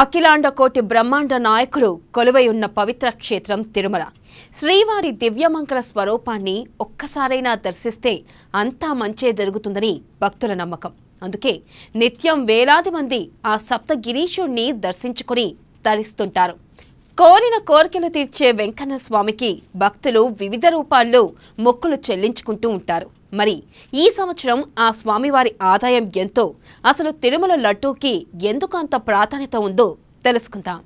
అఖిలాండ కోటి బ్రహ్మాండ నాయకులు కొలువై ఉన్న పవిత్ర క్షేత్రం తిరుమల శ్రీవారి దివ్యమంకల స్వరూపాన్ని ఒక్కసారైనా దర్శిస్తే అంతా మంచే జరుగుతుందని భక్తుల నమ్మకం అందుకే నిత్యం వేలాది మంది ఆ సప్తగిరీషుణ్ణి దర్శించుకుని తరిస్తుంటారు కోరిన కోరికలు తీర్చే వెంకన్న స్వామికి భక్తులు వివిధ రూపాల్లో మొక్కులు చెల్లించుకుంటూ ఉంటారు మరి ఈ సంవత్సరం ఆ స్వామివారి ఆదాయం ఎంతో అసలు తిరుమల లడ్డూకి ఎందుకు అంత ప్రాధాన్యత ఉందో తెలుసుకుందాం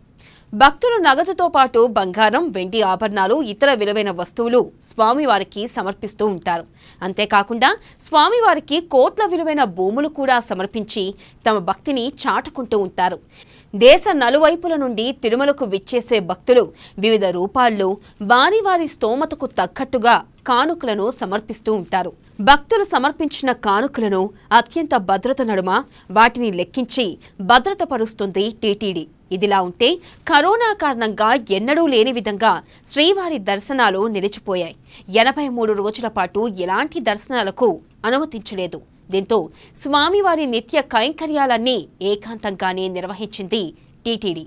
భక్తులు నగదుతో పాటు బంగారం వెండి ఆభరణాలు ఇతర విలువైన వస్తువులు స్వామివారికి సమర్పిస్తూ ఉంటారు అంతేకాకుండా స్వామివారికి కోట్ల విలువైన భూములు కూడా సమర్పించి తమ భక్తిని చాటుకుంటూ ఉంటారు దేశ నలువైపుల నుండి తిరుమలకు విచ్చేసే భక్తులు వివిధ రూపాల్లో వారి వారి స్తోమతకు తగ్గట్టుగా కానుకలను సమర్పిస్తూ ఉంటారు భక్తులు సమర్పించిన కానుకలను అత్యంత భద్రత నడుమ వాటిని లెక్కించి భద్రతపరుస్తుంది టీటీడీ ఇదిలా ఉంటే కరోనా కారణంగా ఎన్నడూ లేని విధంగా శ్రీవారి దర్శనాలు నిలిచిపోయాయి ఎనభై మూడు రోజుల పాటు ఎలాంటి దర్శనాలకు అనుమతించలేదు దీంతో స్వామివారి నిత్య కైంకర్యాలన్నీ ఏకాంతంగానే నిర్వహించింది టీటీడీ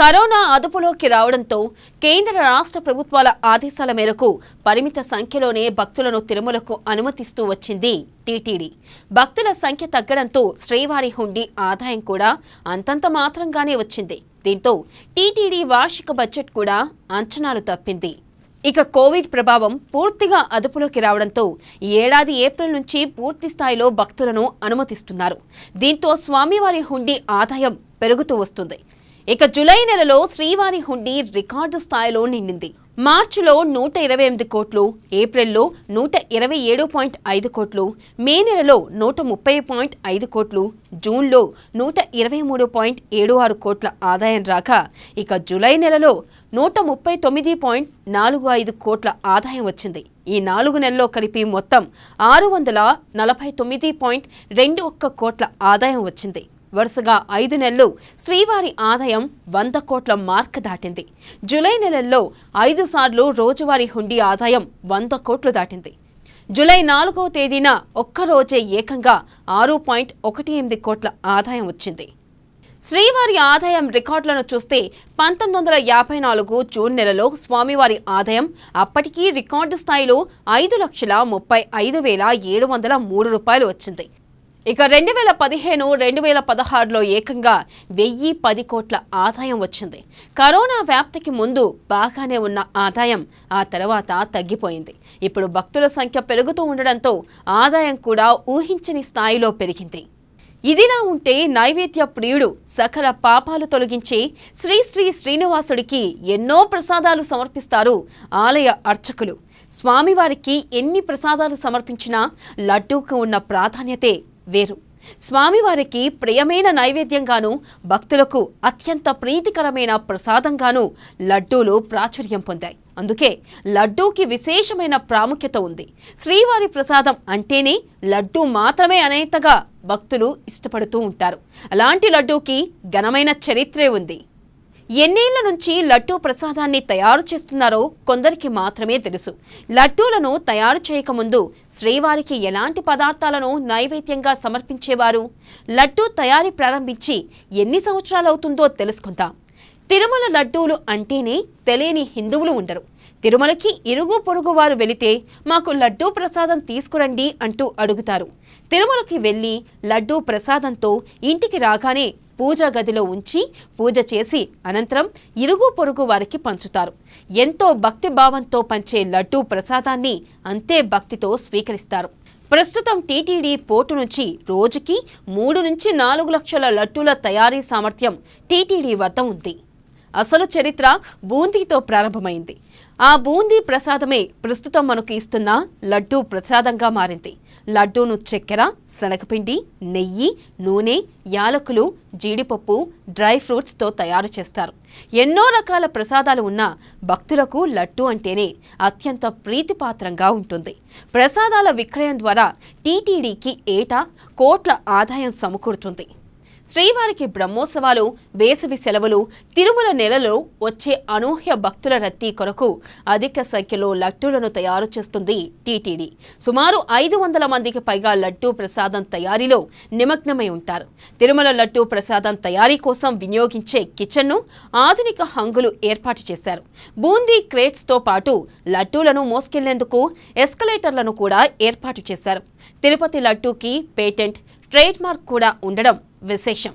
కరోనా అదుపులోకి రావడంతో కేంద్ర రాష్ట్ర ప్రభుత్వాల ఆదేశాల మేరకు పరిమిత సంఖ్యలోనే భక్తులను తిరుమలకు అనుమతిస్తూ వచ్చింది టీటీడీ భక్తుల సంఖ్య తగ్గడంతో శ్రీవారి హుండీ ఆదాయం కూడా అంతంత మాత్రంగానే వచ్చింది దీంతో టీటీడీ వార్షిక బడ్జెట్ కూడా అంచనాలు తప్పింది ఇక కోవిడ్ ప్రభావం పూర్తిగా అదుపులోకి రావడంతో ఈ ఏడాది ఏప్రిల్ నుంచి పూర్తి స్థాయిలో భక్తులను అనుమతిస్తున్నారు దీంతో స్వామివారి హుండీ ఆదాయం పెరుగుతూ వస్తుంది ఇక జులై నెలలో శ్రీవారి హుండీ రికార్డు స్థాయిలో నిండింది మార్చిలో నూట ఇరవై ఎనిమిది కోట్లు ఏప్రిల్లో నూట ఇరవై ఏడు పాయింట్ ఐదు కోట్లు మే నెలలో నూట ముప్పై పాయింట్ ఐదు కోట్లు జూన్లో నూట ఇరవై మూడు పాయింట్ ఏడు ఆరు కోట్ల ఆదాయం రాగా ఇక జూలై నెలలో నూట ముప్పై తొమ్మిది పాయింట్ నాలుగు ఐదు కోట్ల ఆదాయం వచ్చింది ఈ నాలుగు నెలల్లో కలిపి మొత్తం ఆరు వందల నలభై తొమ్మిది పాయింట్ రెండు ఒక్క కోట్ల ఆదాయం వచ్చింది వరుసగా ఐదు నెలలు శ్రీవారి ఆదాయం వంద కోట్ల మార్క్ దాటింది జూలై నెలల్లో ఐదు సార్లు రోజువారీ హుండీ ఆదాయం వంద కోట్లు దాటింది జూలై నాలుగో తేదీన ఒక్కరోజే ఏకంగా ఆరు పాయింట్ ఒకటి ఎనిమిది కోట్ల ఆదాయం వచ్చింది శ్రీవారి ఆదాయం రికార్డులను చూస్తే పంతొమ్మిది వందల యాభై నాలుగు జూన్ నెలలో స్వామివారి ఆదాయం అప్పటికీ రికార్డు స్థాయిలో ఐదు లక్షల ముప్పై ఐదు వేల ఏడు వందల మూడు రూపాయలు వచ్చింది ఇక రెండు వేల పదిహేను రెండు వేల పదహారులో ఏకంగా వెయ్యి పది కోట్ల ఆదాయం వచ్చింది కరోనా వ్యాప్తికి ముందు బాగానే ఉన్న ఆదాయం ఆ తర్వాత తగ్గిపోయింది ఇప్పుడు భక్తుల సంఖ్య పెరుగుతూ ఉండడంతో ఆదాయం కూడా ఊహించని స్థాయిలో పెరిగింది ఇదిలా ఉంటే నైవేద్య ప్రియుడు సకల పాపాలు తొలగించి శ్రీ శ్రీ శ్రీనివాసుడికి ఎన్నో ప్రసాదాలు సమర్పిస్తారు ఆలయ అర్చకులు స్వామివారికి ఎన్ని ప్రసాదాలు సమర్పించినా లడ్డూకు ఉన్న ప్రాధాన్యతే వేరు స్వామివారికి ప్రియమైన నైవేద్యంగాను భక్తులకు అత్యంత ప్రీతికరమైన ప్రసాదంగాను లడ్డూలు ప్రాచుర్యం పొందాయి అందుకే లడ్డూకి విశేషమైన ప్రాముఖ్యత ఉంది శ్రీవారి ప్రసాదం అంటేనే లడ్డూ మాత్రమే అనేతగా భక్తులు ఇష్టపడుతూ ఉంటారు అలాంటి లడ్డూకి ఘనమైన చరిత్రే ఉంది ఎన్నేళ్ల నుంచి లడ్డూ ప్రసాదాన్ని తయారు చేస్తున్నారో కొందరికి మాత్రమే తెలుసు లడ్డూలను తయారు చేయకముందు శ్రీవారికి ఎలాంటి పదార్థాలను నైవేద్యంగా సమర్పించేవారు లడ్డూ తయారీ ప్రారంభించి ఎన్ని సంవత్సరాలవుతుందో తెలుసుకుందాం తిరుమల లడ్డూలు అంటేనే తెలియని హిందువులు ఉండరు తిరుమలకి ఇరుగు పొరుగు వారు వెళితే మాకు లడ్డూ ప్రసాదం తీసుకురండి అంటూ అడుగుతారు తిరుమలకి వెళ్ళి లడ్డూ ప్రసాదంతో ఇంటికి రాగానే పూజా గదిలో ఉంచి పూజ చేసి అనంతరం ఇరుగు పొరుగు వారికి పంచుతారు ఎంతో భక్తి భావంతో పంచే లడ్డూ ప్రసాదాన్ని అంతే భక్తితో స్వీకరిస్తారు ప్రస్తుతం టీటీడీ పోర్టు నుంచి రోజుకి మూడు నుంచి నాలుగు లక్షల లడ్డూల తయారీ సామర్థ్యం టీటీడీ వద్ద ఉంది అసలు చరిత్ర బూందీతో ప్రారంభమైంది ఆ బూందీ ప్రసాదమే ప్రస్తుతం మనకు ఇస్తున్న లడ్డూ ప్రసాదంగా మారింది లడ్డూను చక్కెర శనగపిండి నెయ్యి నూనె యాలకులు జీడిపప్పు డ్రై ఫ్రూట్స్తో తయారు చేస్తారు ఎన్నో రకాల ప్రసాదాలు ఉన్న భక్తులకు లడ్డూ అంటేనే అత్యంత ప్రీతిపాత్రంగా ఉంటుంది ప్రసాదాల విక్రయం ద్వారా టీటీడీకి ఏటా కోట్ల ఆదాయం సమకూరుతుంది శ్రీవారికి బ్రహ్మోత్సవాలు వేసవి సెలవులు తిరుమల నెలలో వచ్చే అనూహ్య భక్తుల రద్దీ కొరకు అధిక సంఖ్యలో లడ్డూలను తయారు చేస్తుంది టీటీడీ సుమారు ఐదు వందల మందికి పైగా లడ్డూ ప్రసాదం తయారీలో నిమగ్నమై ఉంటారు తిరుమల లడ్డూ ప్రసాదం తయారీ కోసం వినియోగించే కిచెన్ను ఆధునిక హంగులు ఏర్పాటు చేశారు బూందీ క్రేట్స్తో పాటు లడ్డూలను మోసుకెళ్లేందుకు ఎస్కలేటర్లను కూడా ఏర్పాటు చేశారు తిరుపతి లడ్డూకి పేటెంట్ ట్రేడ్ మార్క్ కూడా ఉండడం విశేషం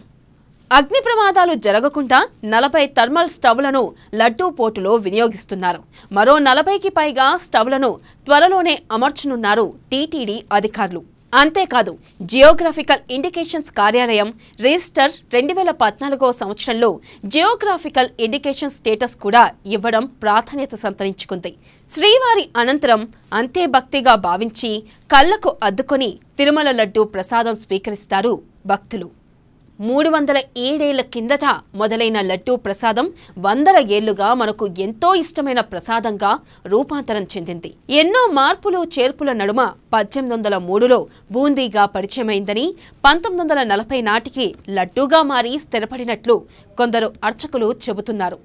అగ్ని ప్రమాదాలు జరగకుండా నలభై థర్మల్ స్టవ్లను లడ్డూ పోటులో వినియోగిస్తున్నారు మరో నలభైకి పైగా స్టవ్లను త్వరలోనే అమర్చనున్నారు టీటీడీ అధికారులు అంతేకాదు జియోగ్రాఫికల్ ఇండికేషన్స్ కార్యాలయం రిజిస్టర్ రెండు వేల పద్నాలుగో సంవత్సరంలో జియోగ్రాఫికల్ ఇండికేషన్ స్టేటస్ కూడా ఇవ్వడం ప్రాధాన్యత సంతరించుకుంది శ్రీవారి అనంతరం అంతే భక్తిగా భావించి కళ్లకు అద్దుకొని తిరుమల లడ్డూ ప్రసాదం స్వీకరిస్తారు భక్తులు మూడు వందల ఏడేళ్ల కిందట మొదలైన లడ్డూ ప్రసాదం వందల ఏళ్లుగా మనకు ఎంతో ఇష్టమైన ప్రసాదంగా రూపాంతరం చెందింది ఎన్నో మార్పులు చేర్పుల నడుమ పద్దెనిమిది వందల మూడులో బూందీగా పరిచయమైందని పంతొమ్మిది వందల నలభై నాటికి లడ్డూగా మారి స్థిరపడినట్లు కొందరు అర్చకులు చెబుతున్నారు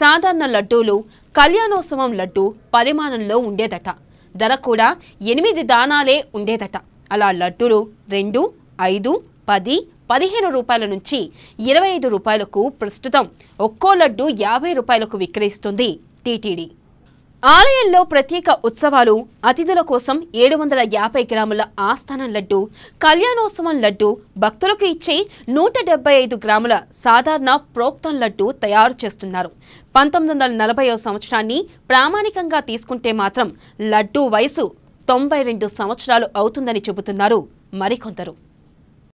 సాధారణ లడ్డూలు కళ్యాణోత్సవం లడ్డూ పరిమాణంలో ఉండేదట ధర కూడా ఎనిమిది దానాలే ఉండేదట అలా లడ్డూలు రెండు ఐదు పది పదిహేను రూపాయల నుంచి ఇరవై ఐదు రూపాయలకు ప్రస్తుతం ఒక్కో లడ్డు యాభై రూపాయలకు విక్రయిస్తుంది టీటీడీ ఆలయంలో ప్రత్యేక ఉత్సవాలు అతిథుల కోసం ఏడు వందల యాభై గ్రాముల ఆస్థానం లడ్డు కళ్యాణోత్సవం లడ్డు భక్తులకు ఇచ్చే నూట ఐదు గ్రాముల సాధారణ ప్రోక్తం లడ్డు తయారు చేస్తున్నారు పంతొమ్మిది వందల సంవత్సరాన్ని ప్రామాణికంగా తీసుకుంటే మాత్రం లడ్డు వయసు తొంభై రెండు సంవత్సరాలు అవుతుందని చెబుతున్నారు మరికొందరు